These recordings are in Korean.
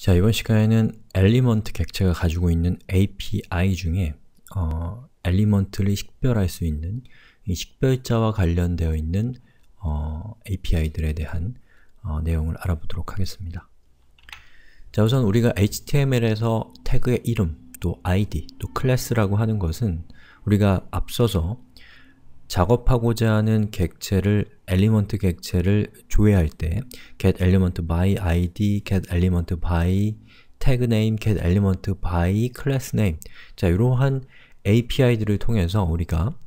자, 이번 시간에는 엘리먼트 객체가 가지고 있는 API 중에 어, 엘리먼트를 식별할 수 있는 이 식별자와 관련되어 있는 어, API들에 대한 어, 내용을 알아보도록 하겠습니다. 자, 우선 우리가 HTML에서 태그의 이름, 또 ID, 또 클래스라고 하는 것은 우리가 앞서서 작업하고자 하는 객체를 엘리먼트 객체를 조회할 때 get element by id, get element by tag name, get element by class name 자, 이러한 API들을 통해서 우리가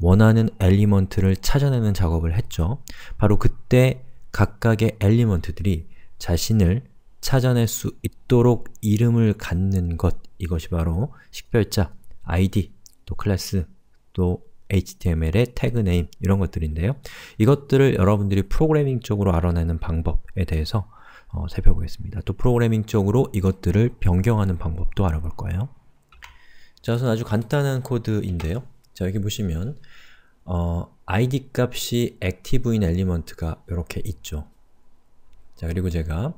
원하는 엘리먼트를 찾아내는 작업을 했죠. 바로 그때 각각의 엘리먼트들이 자신을 찾아낼 수 있도록 이름을 갖는 것 이것이 바로 식별자, id, 또 클래스, 또 HTML의 태그 네임 이런 것들인데요. 이것들을 여러분들이 프로그래밍 쪽으로 알아내는 방법에 대해서 어, 살펴보겠습니다. 또 프로그래밍 쪽으로 이것들을 변경하는 방법도 알아볼 거예요. 자, 우선 아주 간단한 코드인데요. 자, 여기 보시면 어, id 값이 active인 엘리먼트가 이렇게 있죠. 자, 그리고 제가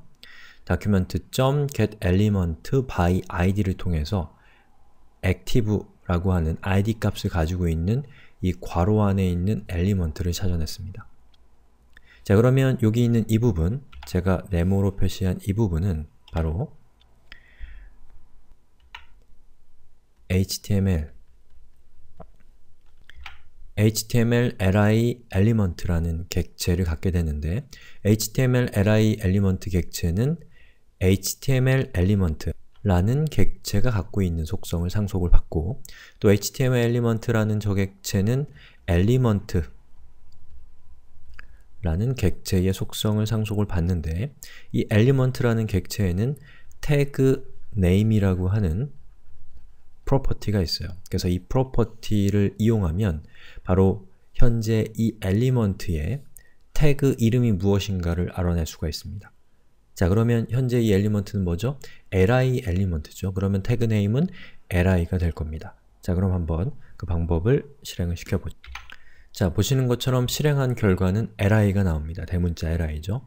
document.get element by id를 통해서 active라고 하는 id 값을 가지고 있는 이 괄호 안에 있는 엘리먼트를 찾아냈습니다. 자 그러면 여기 있는 이 부분, 제가 네모로 표시한 이 부분은 바로 html html li e l e m 라는 객체를 갖게 되는데 html li e l e m 객체는 html 엘리먼트 라는 객체가 갖고 있는 속성을 상속을 받고 또 HTML 엘리먼트라는 저 객체는 엘리먼트 라는 객체의 속성을 상속을 받는데 이 엘리먼트라는 객체에는 태그 name이라고 하는 프로퍼티가 있어요. 그래서 이 프로퍼티를 이용하면 바로 현재 이 엘리먼트의 태그 이름이 무엇인가를 알아낼 수가 있습니다. 자 그러면 현재 이 엘리먼트는 뭐죠? li 엘리먼트죠. 그러면 태그 네임은 li가 될 겁니다. 자 그럼 한번 그 방법을 실행을 시켜보죠. 자 보시는 것처럼 실행한 결과는 li가 나옵니다. 대문자 li죠.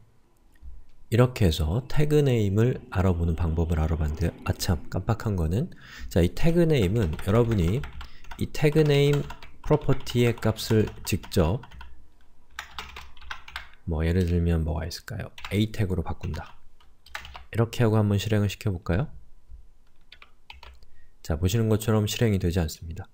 이렇게 해서 태그 네임을 알아보는 방법을 알아봤는데 아참 깜빡한 거는 자 이 태그 네임은 여러분이 이 태그 네임 프로퍼티의 값을 직접 뭐 예를 들면 뭐가 있을까요? a 태그로 바꾼다. 이렇게 하고 한번 실행을 시켜볼까요? 자, 보시는 것처럼 실행이 되지 않습니다.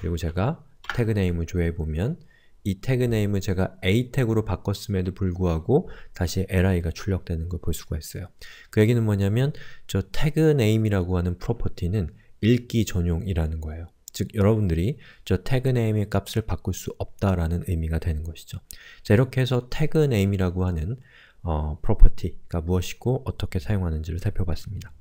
그리고 제가 태그 네임을 조회해보면 이 태그 네임을 제가 a 태그로 바꿨음에도 불구하고 다시 li가 출력되는 걸 볼 수가 있어요. 그 얘기는 뭐냐면 저 태그 네임이라고 하는 프로퍼티는 읽기 전용이라는 거예요. 즉 여러분들이 저 태그 네임의 값을 바꿀 수 없다라는 의미가 되는 것이죠. 자 이렇게 해서 태그 네임이라고 하는 어, 프로퍼티가 무엇이고 어떻게 사용하는지를 살펴봤습니다.